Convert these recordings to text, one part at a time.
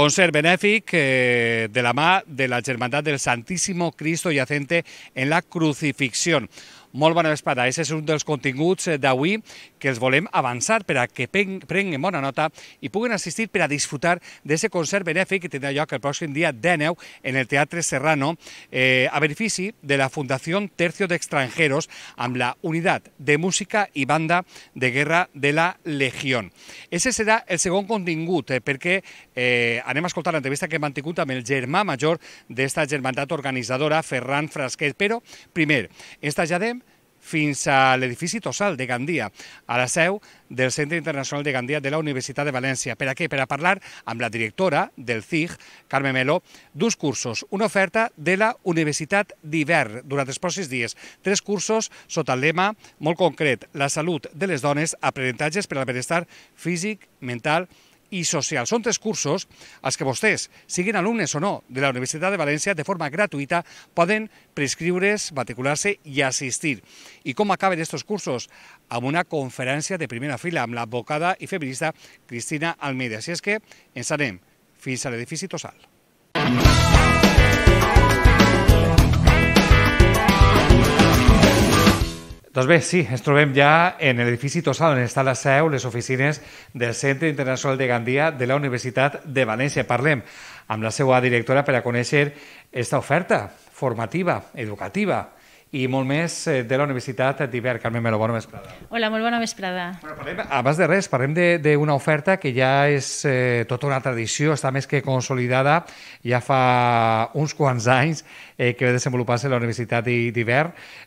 Con Benefic eh, de la MA de la Hermandad del Santísimo Cristo Yacente en la Crucifixión. Molt bona vesprada. Aquest és un dels continguts eh, d'avui que els volem avançar per a que prenguin bona nota i puguen assistir per a disfrutar d'aquest concert benèfic que tindrà lloc el pròxim dia 19 en el Teatre Serrano eh, a benefici de la Fundació Tercio de amb la Unitat de Música i Banda de Guerra de la Legió. Ese serà el segon contingut eh, perquè eh, anem a escoltar l'entrevista que hem mantingut amb el germà major d'esta germandat organitzadora, Ferran Frasquet. Però, primer, ens traslladem fins a l'edifici Tossal de Gandia, a la seu del Centre Internacional de Gandia de la Universitat de València. Per a què? Per a parlar amb la directora del CIG, Carme Melo, d'uns cursos, una oferta de la Universitat d'hivern durant els pròxims dies. Tres cursos sota el lema molt concret, la salut de les dones, aprenentatges per al benestar físic, mental i i social. Són tres cursos als que vostès, siguin alumnes o no de la Universitat de València, de forma gratuïta poden prescriure's, matricular-se i assistir. I com acaben aquests cursos? Amb una conferència de primera fila amb l'advocada i feminista Cristina Almeida. Així és que ens anem fins a l'edifici Tosal. Doncs bé, sí, ens trobem ja en l'edifici Tossal, on està la seu, les oficines del Centre Internacional de Gandia de la Universitat de València. Parlem amb la seva directora per a conèixer aquesta oferta formativa, educativa, i molt més eh, de la Universitat d'Iber. Carmen Melo, bona vesprada. Hola, molt bona vesprada. Bueno, parlem, abans de res, parlem d'una oferta que ja és eh, tota una tradició, està més que consolidada, ja fa uns quants anys eh, que ve desenvolupar-se la Universitat d'Iber,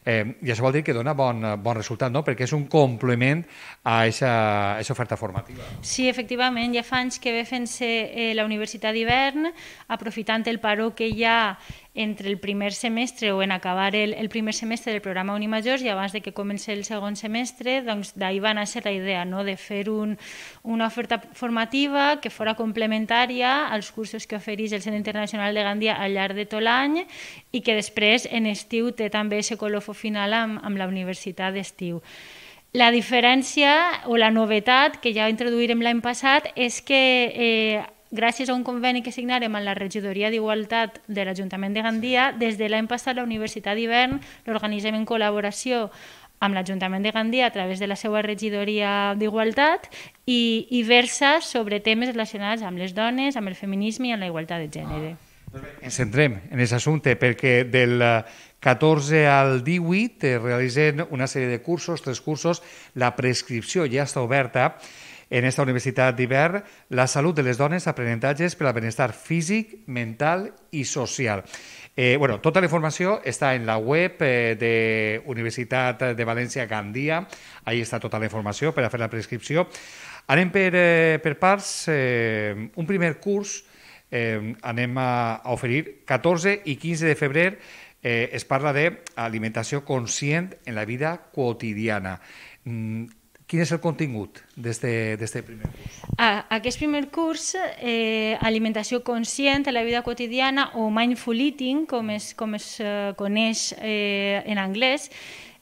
eh, i això vol dir que dona bon, bon resultat, no? perquè és un complement a aquesta oferta formativa. Sí, efectivament, ja fa anys que ve fent-se eh, la Universitat d'Hivern, aprofitant el paró que hi ha ja entre el primer semestre o en acabar el, el primer semestre del programa Unimajors i abans de que comenci el segon semestre, doncs d'ahir va néixer la idea no? de fer un, una oferta formativa que fora complementària als cursos que ofereix el Centre Internacional de Gandia al llarg de tot l'any i que després en estiu té també aquest colofo final amb, amb la Universitat d'Estiu. La diferència o la novetat que ja introduirem l'any passat és que eh, gràcies a un conveni que signarem amb la Regidoria d'Igualtat de l'Ajuntament de Gandia, des de l'any passat la Universitat d'Hivern l'organitzem en col·laboració amb l'Ajuntament de Gandia a través de la seva regidoria d'Igualtat i, i versa sobre temes relacionats amb les dones, amb el feminisme i amb la igualtat de gènere. Ah. Doncs ens centrem en aquest assumpte perquè del 14 al 18 realitzen una sèrie de cursos, tres cursos, la prescripció ja està oberta en esta universitat d'hivern la salut de les dones, aprenentatges per al benestar físic, mental i social. Eh, bueno, tota la informació està en la web eh, de Universitat de València Gandia. Ahí està tota la informació per a fer la prescripció. Anem per, eh, per parts. Eh, un primer curs eh, anem a, a oferir 14 i 15 de febrer eh, es parla d'alimentació conscient en la vida quotidiana. Mm, Quin és el contingut d'aquest primer curs? Ah, aquest primer curs, eh, alimentació conscient a la vida quotidiana o mindful eating, com es, com es eh, coneix eh, en anglès,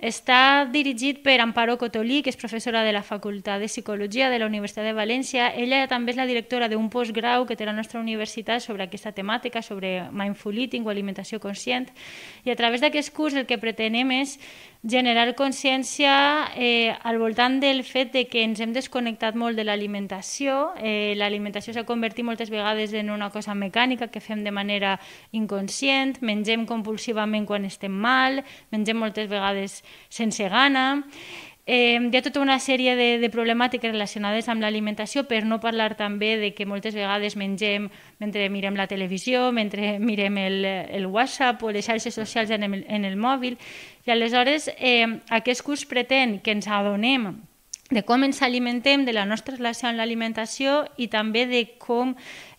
està dirigit per Amparo Cotolí, que és professora de la Facultat de Psicologia de la Universitat de València. Ella també és la directora d'un postgrau que té la nostra universitat sobre aquesta temàtica, sobre mindful eating o alimentació conscient. I a través d'aquest curs el que pretenem és generar consciència eh, al voltant del fet de que ens hem desconnectat molt de l'alimentació. Eh, l'alimentació s'ha convertit moltes vegades en una cosa mecànica que fem de manera inconscient, mengem compulsivament quan estem mal, mengem moltes vegades sense gana Eh, hi ha tota una sèrie de, de problemàtiques relacionades amb l'alimentació, per no parlar també de que moltes vegades mengem mentre mirem la televisió, mentre mirem el, el WhatsApp o les xarxes socials en el, en el mòbil. I aleshores eh, aquest curs pretén que ens adonem de com ens alimentem, de la nostra relació amb l'alimentació i també de com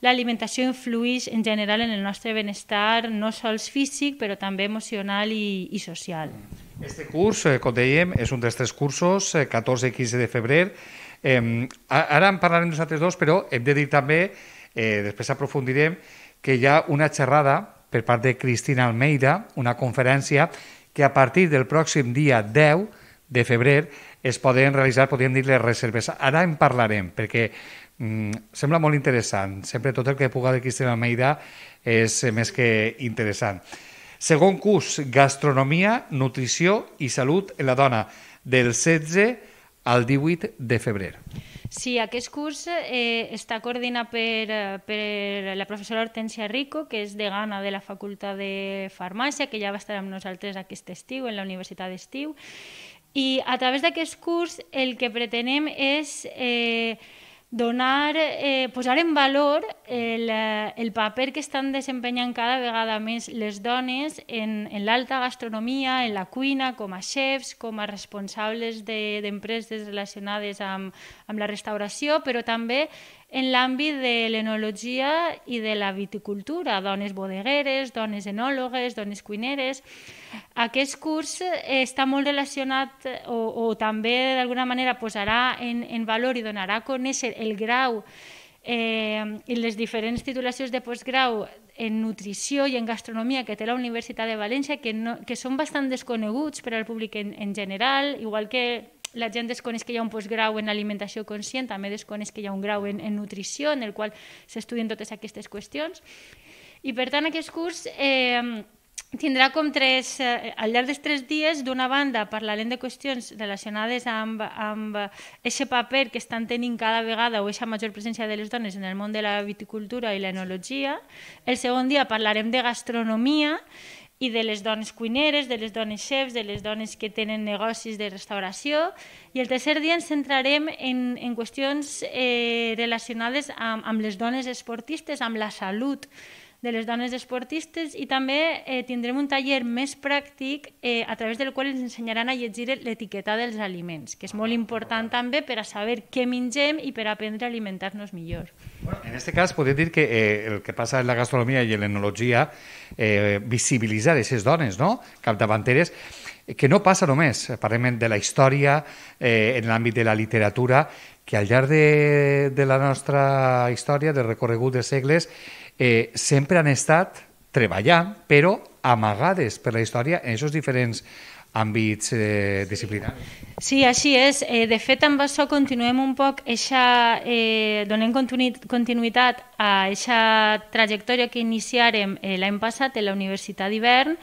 l'alimentació influeix en general en el nostre benestar, no sols físic, però també emocional i, i social. Mm. Este curs, eh, com dèiem, és un dels tres cursos, eh, 14 i 15 de febrer. Eh, ara en parlarem nosaltres dos, però hem de dir també, eh, després aprofundirem, que hi ha una xerrada per part de Cristina Almeida, una conferència que a partir del pròxim dia 10 de febrer es poden realitzar, podríem dir, les reserves. Ara en parlarem, perquè mm, sembla molt interessant. Sempre tot el que puga de Cristina Almeida és eh, més que interessant. Segon curs, gastronomia, nutrició i salut en la dona, del 16 al 18 de febrer. Sí, aquest curs eh, està coordinat per, per la professora Hortensia Rico, que és degana de la Facultat de Farmàcia, que ja va estar amb nosaltres aquest estiu, en la Universitat d'Estiu. I a través d'aquest curs el que pretenem és eh, donar, eh, posar en valor el, eh, el paper que estan desempenyant cada vegada més les dones en, en l'alta gastronomia, en la cuina, com a chefs, com a responsables d'empreses de, relacionades amb, amb la restauració, però també en l'àmbit de l'enologia i de la viticultura, dones bodegueres, dones enòlogues, dones cuineres. Aquest curs eh, està molt relacionat eh, o, o també d'alguna manera posarà en, en valor i donarà a conèixer el grau eh, i les diferents titulacions de postgrau en nutrició i en gastronomia que té la Universitat de València, que, no, que són bastant desconeguts per al públic en, en general, igual que la gent desconeix que hi ha un postgrau en alimentació conscient, també desconeix que hi ha un grau en, en nutrició, en el qual s'estudien totes aquestes qüestions. I per tant, aquest curs eh, tindrà com tres, eh, al llarg dels tres dies, d'una banda parlarem de qüestions relacionades amb, amb aquest paper que estan tenint cada vegada o aquesta major presència de les dones en el món de la viticultura i l'enologia. El segon dia parlarem de gastronomia i de les dones cuineres, de les dones chefs, de les dones que tenen negocis de restauració, i el tercer dia ens centrarem en, en qüestions eh, relacionades amb, amb les dones esportistes, amb la salut de les dones esportistes i també eh, tindrem un taller més pràctic eh, a través del qual ens ensenyaran a llegir l'etiqueta dels aliments, que és molt important també per a saber què mengem i per a aprendre a alimentar-nos millor. Bueno, en aquest cas podria dir que eh, el que passa en la gastronomia i en l'enologia eh, visibilitzar aquestes dones no? capdavanteres que no passa només, eh, parlem de la història, eh, en l'àmbit de la literatura, que al llarg de, de la nostra història, del recorregut de segles, eh, sempre han estat treballant, però amagades per la història en aquests diferents àmbits eh, disciplinaris. Sí, així és. Eh, de fet, amb això continuem un poc, eixa, eh, donem continuïtat a aquesta trajectòria que iniciàrem eh, l'any passat a la Universitat d'Hivern,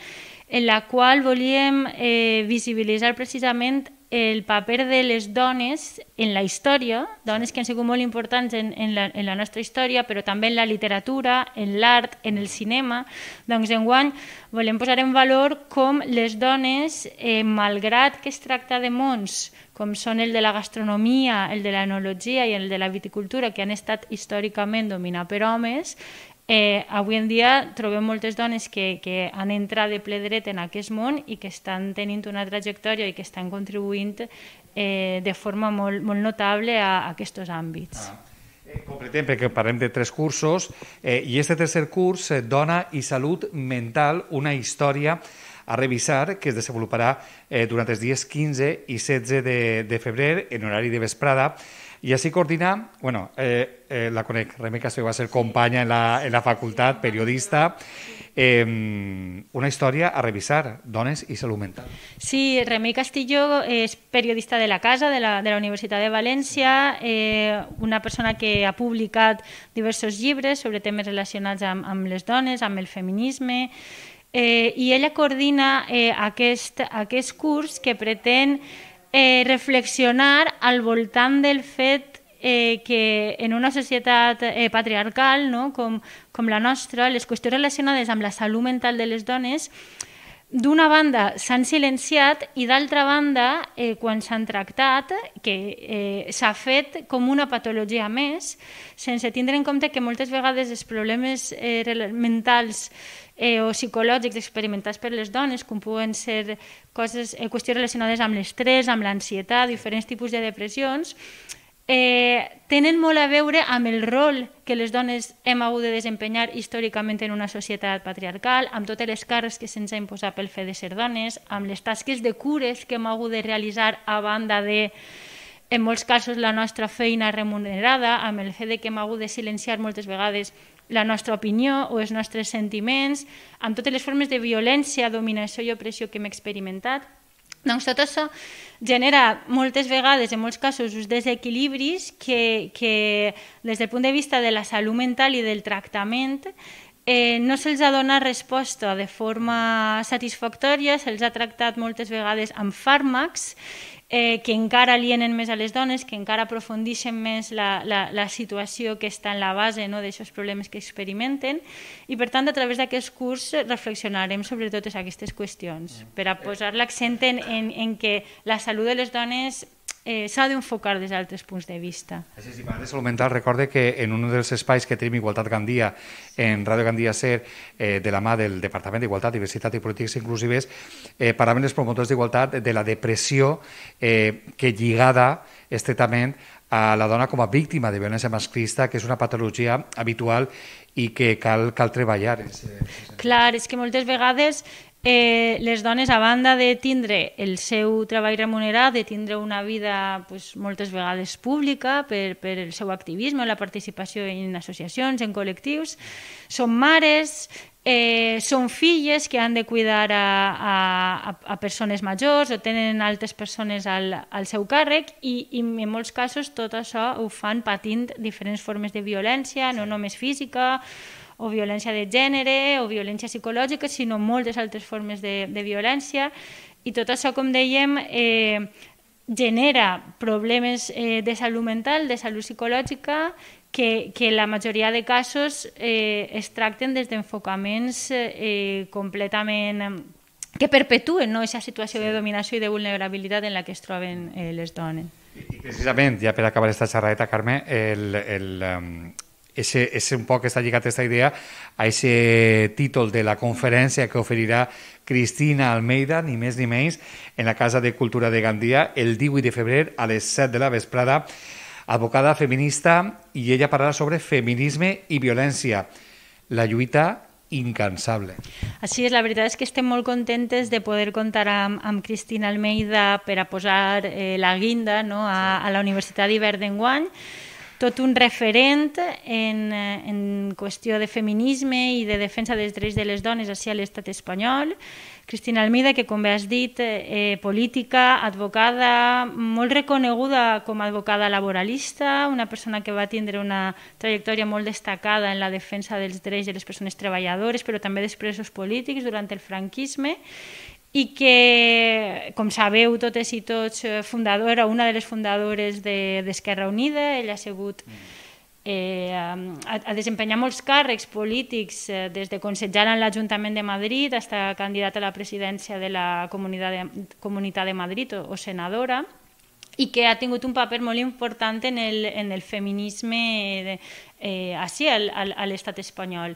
en la qual volíem eh, visibilitzar precisament el paper de les dones en la història, dones que han sigut molt importants en, en, la, en la nostra història, però també en la literatura, en l'art, en el cinema. Doncs enguany volem posar en valor com les dones, eh, malgrat que es tracta de mons com són el de la gastronomia, el de l'enologia i el de la viticultura, que han estat històricament dominats per homes, Eh, avui en dia trobem moltes dones que, que han entrat de ple dret en aquest món i que estan tenint una trajectòria i que estan contribuint eh, de forma molt, molt notable a, a aquests àmbits. Ah. Eh, Completem perquè parlem de tres cursos eh, i este tercer curs, eh, Dona i Salut Mental, una història a revisar que es desenvoluparà eh, durant els dies 15 i 16 de, de febrer en horari de vesprada Y así coordina, bueno, eh, eh, la conec, Reme Castillo va a ser companya en la, en la facultad, periodista, eh, una historia a revisar, dones y salud mental. Sí, Reme Castillo es periodista de la casa, de la, de la Universitat de València, eh, una persona que ha publicat diversos llibres sobre temes relacionats amb, amb les dones, amb el feminisme, eh, i ella coordina eh, aquest, aquest curs que pretén eh, reflexionar al voltant del fet eh, que en una societat eh, patriarcal no? com, com la nostra, les qüestions relacionades amb la salut mental de les dones d'una banda s'han silenciat i d'altra banda, eh, quan s'han tractat, que eh, s'ha fet com una patologia més, sense tindre en compte que moltes vegades els problemes eh, mentals eh, o psicològics experimentats per les dones, com puguen ser coses, eh, qüestions relacionades amb l'estrès, amb l'ansietat, diferents tipus de depressions, eh, tenen molt a veure amb el rol que les dones hem hagut de desempenyar històricament en una societat patriarcal, amb totes les càrrecs que se'ns ha imposat pel fet de ser dones, amb les tasques de cures que hem hagut de realitzar a banda de en molts casos la nostra feina remunerada, amb el fet de que hem hagut de silenciar moltes vegades la nostra opinió o els nostres sentiments, amb totes les formes de violència, dominació i opressió que hem experimentat, doncs tot això genera moltes vegades, en molts casos, uns desequilibris que, que des del punt de vista de la salut mental i del tractament eh, no se'ls ha donat resposta de forma satisfactòria, se'ls ha tractat moltes vegades amb fàrmacs eh, que encara alienen més a les dones, que encara aprofundixen més la, la, la situació que està en la base no, d'aquests problemes que experimenten i per tant a través d'aquest curs reflexionarem sobre totes aquestes qüestions per a posar l'accent en, en, en que la salut de les dones eh, s'ha d'enfocar des d'altres punts de vista. Així, si parles de salut mental, recorde que en un dels espais que tenim Igualtat Gandia, en Ràdio Gandia SER, eh, de la mà del Departament d'Igualtat, Diversitat i Polítiques Inclusives, eh, paraven els promotors d'igualtat de la depressió eh, que lligada estretament a la dona com a víctima de violència masclista, que és una patologia habitual i que cal, cal treballar. Clar, és que moltes vegades Eh, les dones, a banda de tindre el seu treball remunerat, de tindre una vida pues, moltes vegades pública per, per el seu activisme, la participació en associacions, en col·lectius, són mares, eh, són filles que han de cuidar a, a, a persones majors o tenen altres persones al, al seu càrrec i, i en molts casos tot això ho fan patint diferents formes de violència, no només física, o violència de gènere o violència psicològica, sinó moltes altres formes de, de violència. I tot això, com dèiem, eh, genera problemes eh, de salut mental, de salut psicològica, que, que la majoria de casos eh, es tracten des d'enfocaments eh, completament que perpetuen no, aquesta situació de dominació i de vulnerabilitat en la que es troben eh, les dones. I precisament, ja per acabar aquesta xerradeta, Carme, el, el, ese, ese un poco está llegada esta idea a ese título de la conferencia que oferirá Cristina Almeida, ni més ni menys, en la Casa de Cultura de Gandia el 18 de febrer a les 7 de la vesprada, advocada feminista, i ella parlarà sobre feminisme i violència, la lluita incansable. Així és, la veritat és que estem molt contentes de poder contar amb, amb Cristina Almeida per a posar eh, la guinda no, a, a la Universitat d'Hivern d'enguany, tot un referent en, eh, en qüestió de feminisme i de defensa dels drets de les dones així a l'estat espanyol. Cristina Almida, que com bé has dit, eh, eh, política, advocada, molt reconeguda com a advocada laboralista, una persona que va tindre una trajectòria molt destacada en la defensa dels drets de les persones treballadores, però també dels presos polítics durant el franquisme, i que, com sabeu totes i tots, eh, fundadora, una de les fundadores d'Esquerra de, Unida, ella ha sigut eh, a, a desempenyar molts càrrecs polítics, eh, des de consejar en l'Ajuntament de Madrid, hasta candidata a la presidència de la Comunitat de, Comunitat de Madrid o, o senadora, i que ha tingut un paper molt important en el, en el feminisme de, eh, així, al, al, a l'estat espanyol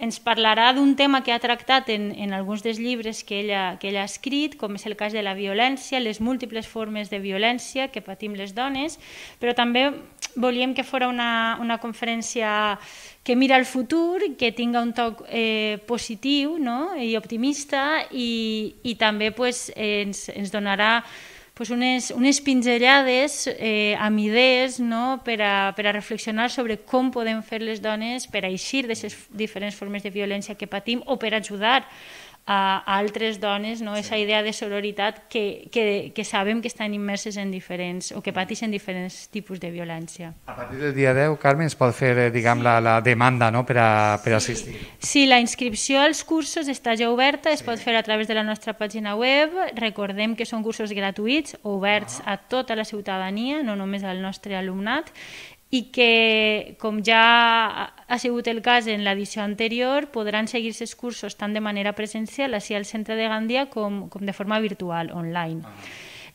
ens parlarà d'un tema que ha tractat en, en alguns dels llibres que ella, que ella ha escrit, com és el cas de la violència, les múltiples formes de violència que patim les dones, però també volíem que fora una, una conferència que mira el futur, que tinga un toc eh, positiu no? i optimista i, i també pues, ens, ens donarà pues unes, unes pinzellades eh, amb idees no? per, a, per a reflexionar sobre com podem fer les dones per a eixir d'aquestes diferents formes de violència que patim o per ajudar a, altres dones, no? Sí. Esa idea de sororitat que, que, que sabem que estan immerses en diferents o que mm. pateixen diferents tipus de violència. A partir del dia 10, Carme, es pot fer eh, diguem, sí. la, la demanda no? per, a, per sí. assistir. Sí, la inscripció als cursos està ja oberta, es sí. pot fer a través de la nostra pàgina web. Recordem que són cursos gratuïts, oberts ah. a tota la ciutadania, no només al nostre alumnat, i que, com ja ha sigut el cas en l'edició anterior, podran seguir-se els cursos tant de manera presencial així al centre de Gandia com, com de forma virtual, online. Ah.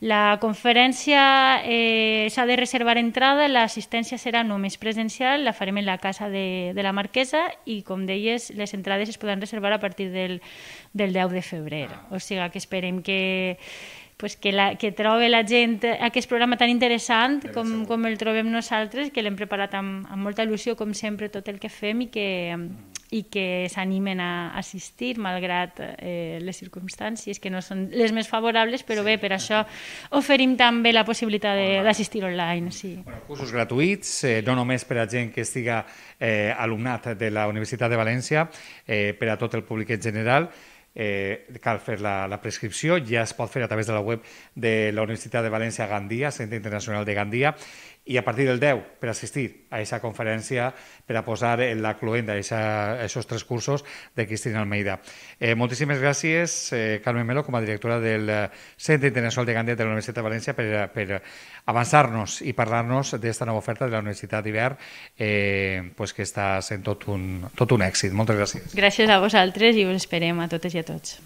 La conferència eh, s'ha de reservar entrada, l'assistència serà només presencial, la farem en la casa de, de la Marquesa i, com deies, les entrades es poden reservar a partir del, del 10 de febrer. Ah. O sigui que esperem que pues que, la, que trobe la gent aquest programa tan interessant com, com el trobem nosaltres, que l'hem preparat amb, amb molta il·lusió, com sempre, tot el que fem i que, i que s'animen a assistir malgrat eh, les circumstàncies que no són les més favorables, però sí. bé, per això oferim també la possibilitat d'assistir online. Sí. Bueno, cursos gratuïts, eh, no només per a gent que estiga eh, alumnat de la Universitat de València, eh, per a tot el públic en general, eh, cal fer la, la prescripció, ja es pot fer a través de la web de la Universitat de València Gandia, Centre Internacional de Gandia, i a partir del 10 per assistir a aquesta conferència per a posar en la cluenda aquests tres cursos de Cristina Almeida. Eh, moltíssimes gràcies, eh, Carmen Melo, com a directora del eh, Centre Internacional de Gandia de la Universitat de València per, per avançar-nos i parlar-nos d'aquesta nova oferta de la Universitat d'Hivern eh, pues que està sent tot un, tot un èxit. Moltes gràcies. Gràcies a vosaltres i us esperem a totes i a tots.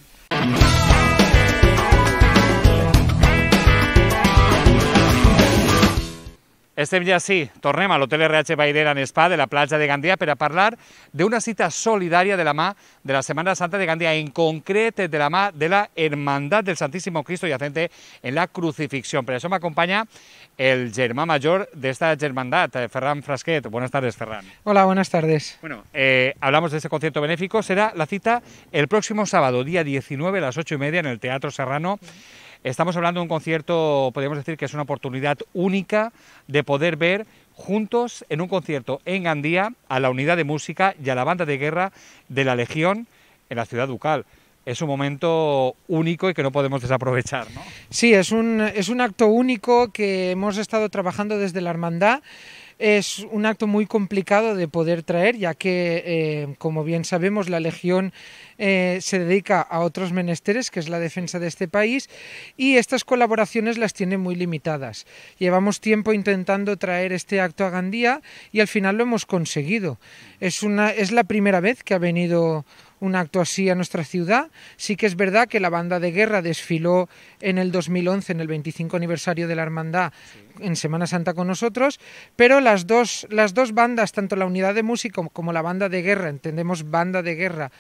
Este ya sí, tornem al Hotel RH Baidera en Spa de la playa de Gandía, para hablar de una cita solidaria de la ma de la Semana Santa de Gandía, en concreto de la ma de la Hermandad del Santísimo Cristo yacente en la crucifixión. eso me acompaña el Mayor de esta hermandad, eh, Ferran Frasquet. Buenas tardes, Ferran. Hola, buenas tardes. Bueno, eh, hablamos de este concierto benéfico. Será la cita el próximo sábado, día 19, a las 8 y media, en el Teatro Serrano. Estamos hablando de un concierto, podríamos decir que es una oportunidad única de poder ver juntos en un concierto en Gandía a la unidad de música y a la banda de guerra de la Legión en la ciudad ducal es un momento único y que no podemos desaprovechar. ¿no? Sí, es un, es un acto único que hemos estado trabajando desde la Hermandad es un acto muy complicado de poder traer, ya que, eh, como bien sabemos, la Legión eh, se dedica a otros menesteres, que es la defensa de este país, y estas colaboraciones las tiene muy limitadas. Llevamos tiempo intentando traer este acto a Gandía y al final lo hemos conseguido. Es, una, es la primera vez que ha venido un acto así a nuestra ciudad. Sí que es verdad que la banda de guerra desfiló en el 2011, en el 25 aniversario de la hermandad, en Semana Santa con nosotros, pero las dos, las dos bandas, tanto la unidad de música como la banda de guerra, entendemos banda de guerra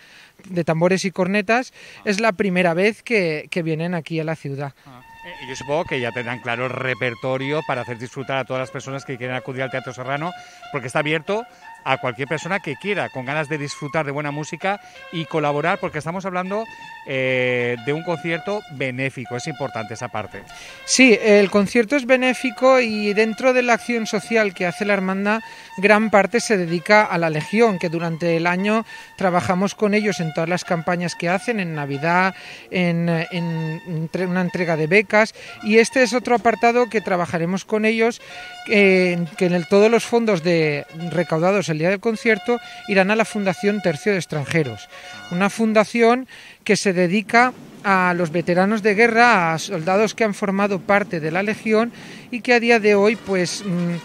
de tambores y cornetas, ah. es la primera vez que, vienen aquí a la ciudad. Ah. Eh, y yo supongo que ya tendrán claro el repertorio para hacer disfrutar a todas las personas que quieren acudir al Teatro Serrano, porque está abierto a cualquier persona que quiera, con ganas de disfrutar de buena música y colaborar, porque estamos hablando eh, de un concierto benéfico, es importante esa parte. Sí, el concierto es benéfico y dentro de la acción social que hace la hermandad, gran parte se dedica a la Legión, que durante el año trabajamos con ellos en todas las campañas que hacen, en Navidad, en, una entrega de becas, y este es otro apartado que trabajaremos con ellos, eh, que en todos los fondos de, recaudados ...el día del concierto irán a la Fundación Tercio de Extranjeros, una fundación que se dedica a los veteranos de guerra, a soldados que han formado parte de la Legión y que a día de hoy pues... Mm,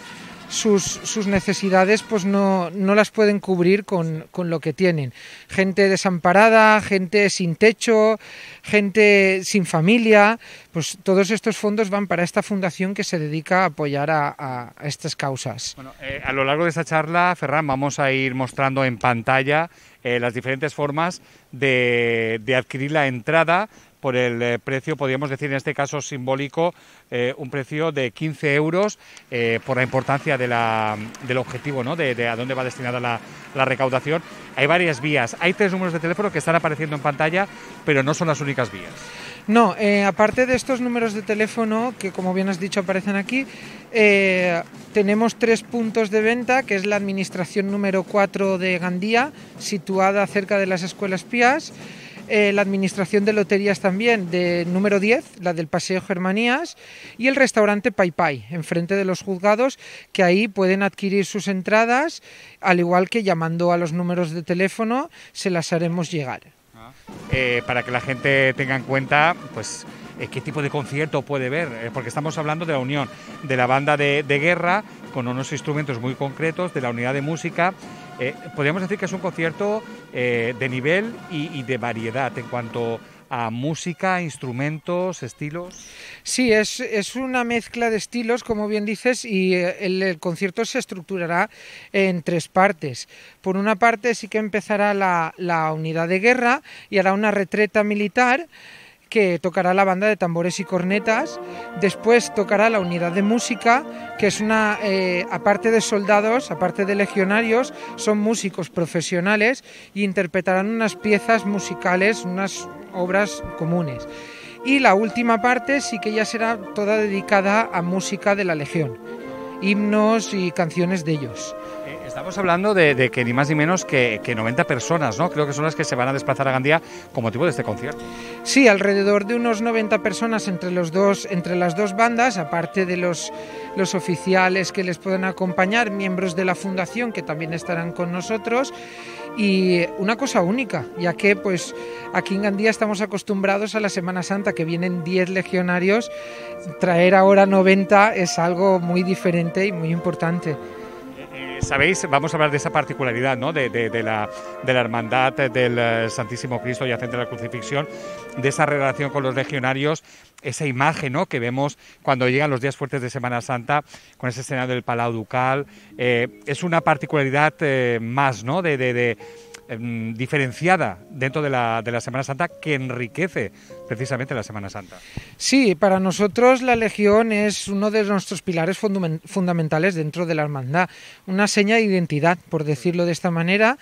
sus, necesidades pues no, las pueden cubrir con, lo que tienen. Gente desamparada, gente sin techo, gente sin familia, pues todos estos fondos van para esta fundación que se dedica a apoyar a, estas causas. Bueno, eh, a lo largo de esta charla, Ferran, vamos a ir mostrando en pantalla eh, las diferentes formas de, de adquirir la entrada por el eh, precio, podríamos decir en este caso simbólico, eh, un precio de 15 euros eh, por la importancia del objetivo, de, a dónde va destinada la, recaudación. Hay varias vías, hay tres números de teléfono que están apareciendo en pantalla, pero no son las únicas vías. No, aparte de estos números de teléfono que, como bien has dicho, aparecen aquí, tenemos tres puntos de venta, que es la administración número 4 de Gandía, situada cerca de las escuelas Pías. Eh, la Administración de Loterías también, de número 10, la del Paseo Germanías, y el restaurante Pai Pai, enfrente de los juzgados, que ahí pueden adquirir sus entradas, al igual que llamando a los números de teléfono, se las haremos llegar. Ah. Eh, para que la gente tenga en cuenta, pues eh, qué tipo de concierto puede ver, eh, porque estamos hablando de la unión de la banda de, guerra con unos instrumentos muy concretos, de la unidad de música. Eh, podríamos decir que es un concierto de nivel y, de variedad en cuanto a música, instrumentos, estilos? Sí, es, es, una mezcla de estilos, como bien dices, y el, el, concierto se estructurará en tres partes. Por una parte sí que empezará la, la unidad de guerra y hará una retreta militar que tocará la banda de tambores y cornetas. Después tocará la unidad de música, que es una, eh, aparte de soldados, aparte de legionarios, son músicos profesionales y interpretarán unas piezas musicales, unas obras comunes. Y la última parte sí que ya será toda dedicada a música de la Legión, himnos y canciones de ellos. Estamos hablando de, que ni más ni menos que, 90 personas, ¿no? Creo que son las que se van a desplazar a Gandía con motivo de este concierto. Sí, alrededor de unos 90 personas entre, los dos, entre las dos bandas, aparte de los, los oficiales que les pueden acompañar, miembros de la fundación que también estarán con nosotros. Y una cosa única, ya que pues aquí en Gandía estamos acostumbrados a la Semana Santa, que vienen 10 legionarios, traer ahora 90 es algo muy diferente y muy importante. Sabéis, vamos a hablar de esa particularidad ¿no? de, la, hermandad del eh, Santísimo Cristo yacente de la crucifixión, de esa relación con los legionarios, esa imagen ¿no? que vemos cuando llegan los días fuertes de Semana Santa con ese escenario del Palau Ducal. Eh, es una particularidad eh, más ¿no? de Em, diferenciada dentro de la, de la Semana Santa que enriquece precisamente la Semana Santa. Sí, para nosotros la Legión es uno de nuestros pilares fundamentales dentro de la hermandad, una seña de identidad, por decirlo de esta manera,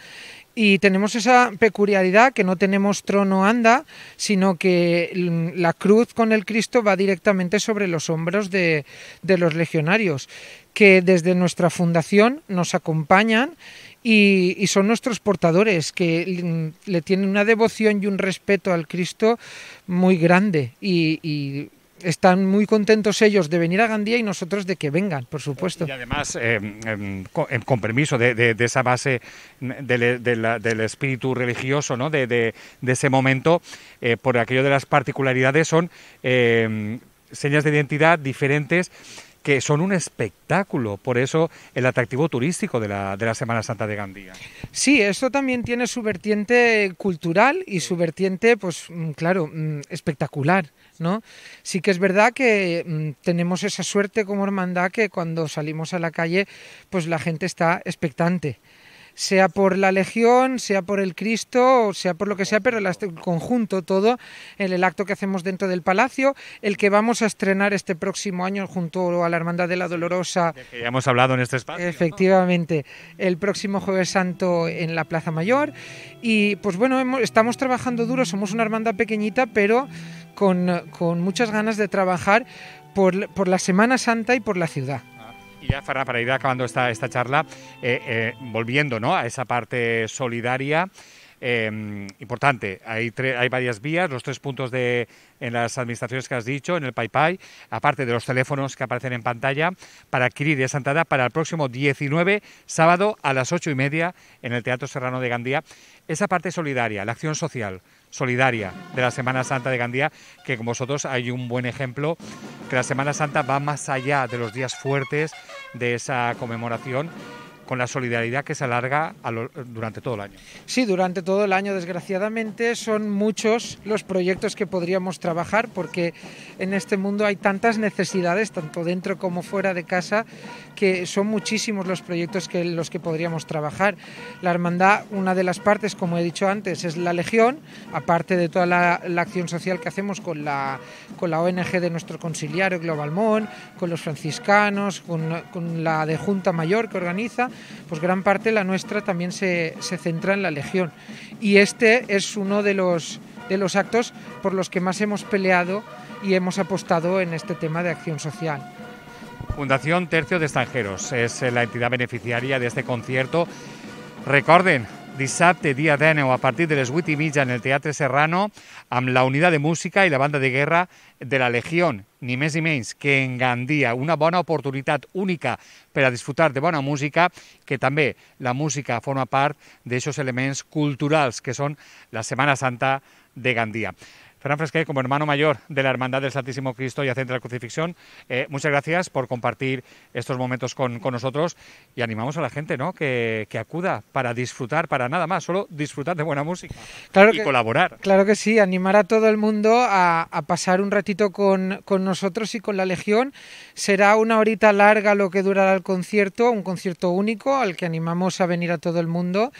y tenemos esa peculiaridad que no tenemos trono anda, sino que la cruz con el Cristo va directamente sobre los hombros de, de los legionarios, que desde nuestra fundación nos acompañan y, son nuestros portadores, que le, tienen una devoción y un respeto al Cristo muy grande y, están muy contentos ellos de venir a Gandía y nosotros de que vengan, por supuesto. Y además, eh, em, em, con, permiso de, esa base del espíritu religioso, ¿no? de, ese momento, eh, por aquello de las particularidades, son em, señas de identidad diferentes que son un espectáculo, por eso el atractivo turístico de la, de la Semana Santa de Gandía. Sí, esto también tiene su vertiente cultural y su vertiente, pues mm, claro, mm, espectacular. ¿no? Sí que es verdad que mm, tenemos esa suerte como hermandad que cuando salimos a la calle, pues la gente está expectante sea por la Legión, sea por el Cristo, sea por lo que sea, pero el conjunto todo, el acto que hacemos dentro del Palacio, el que vamos a estrenar este próximo año junto a la Hermandad de la Dolorosa. ya hemos hablado en este espacio. Efectivamente, el próximo Jueves Santo en la Plaza Mayor. Y pues bueno, estamos trabajando duro, somos una hermandad pequeñita, pero con, muchas ganas de trabajar por la Semana Santa y por la ciudad. Y ya, Farah, para ir acabando esta, charla, eh, eh, volviendo a esa parte solidaria. Em, importante. Hay, varias vías, los tres puntos en las administraciones que has dicho, en el PayPay, aparte de los teléfonos que aparecen en pantalla, para adquirir esa entrada para el próximo 19, sábado a las 8 y media, en el Teatro Serrano de Gandía. Esa parte solidaria, la acción social, solidaria de la Semana Santa de Gandía, que con vosotros hay un buen ejemplo, que la Semana Santa va más allá de los días fuertes de esa conmemoración con la solidaridad que se alarga durante todo el año. Sí, durante todo el año, desgraciadamente, son muchos los proyectos que podríamos trabajar porque en este mundo hay tantas necesidades, tanto dentro como fuera de casa, que son muchísimos los proyectos que los que podríamos trabajar. La hermandad, una de las partes, como he dicho antes, es la Legión, aparte de toda la, acción social que hacemos con la, con la ONG de nuestro conciliario Globalmon con los franciscanos, con la de Junta Mayor que organiza pues gran parte la nuestra también se, centra en la Legión. Y este es uno de los, de los actos por los que más hemos peleado y hemos apostado en este tema de acción social. Fundación Tercio de Extranjeros es la entidad beneficiaria de este concierto. recuerden dissabte, dia 19, a partir de les 8 i mitja en el Teatre Serrano, amb la unitat de música i la banda de guerra de la Legió, ni més ni menys que en Gandia, una bona oportunitat única per a disfrutar de bona música, que també la música forma part d'aquests elements culturals que són la Setmana Santa de Gandia. Fran como hermano mayor de la Hermandad del Santísimo Cristo y Acente de la Crucifixión, eh, muchas gracias por compartir estos momentos con, con nosotros y animamos a la gente ¿no? que, que, acuda para disfrutar, para nada más, solo disfrutar de buena música claro y colaborar. Claro que sí, animar a todo el mundo a, a pasar un ratito con, con nosotros y con la Legión. Será una horita larga lo que durará el concierto, un concierto único al que animamos a venir a todo el mundo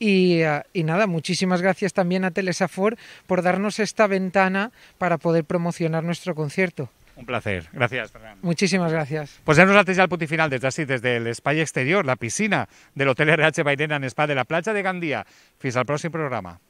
eh, y, nada, muchísimas gracias también a Telesafor por darnos esta ventana para poder promocionar nuestro concierto. Un placer. Gracias, Fernando. Muchísimas gracias. Pues ya nos hacéis al punto final desde así, desde el spa exterior, la piscina del Hotel RH Bairena en Spa de la Playa de Gandía. Fins al próximo programa.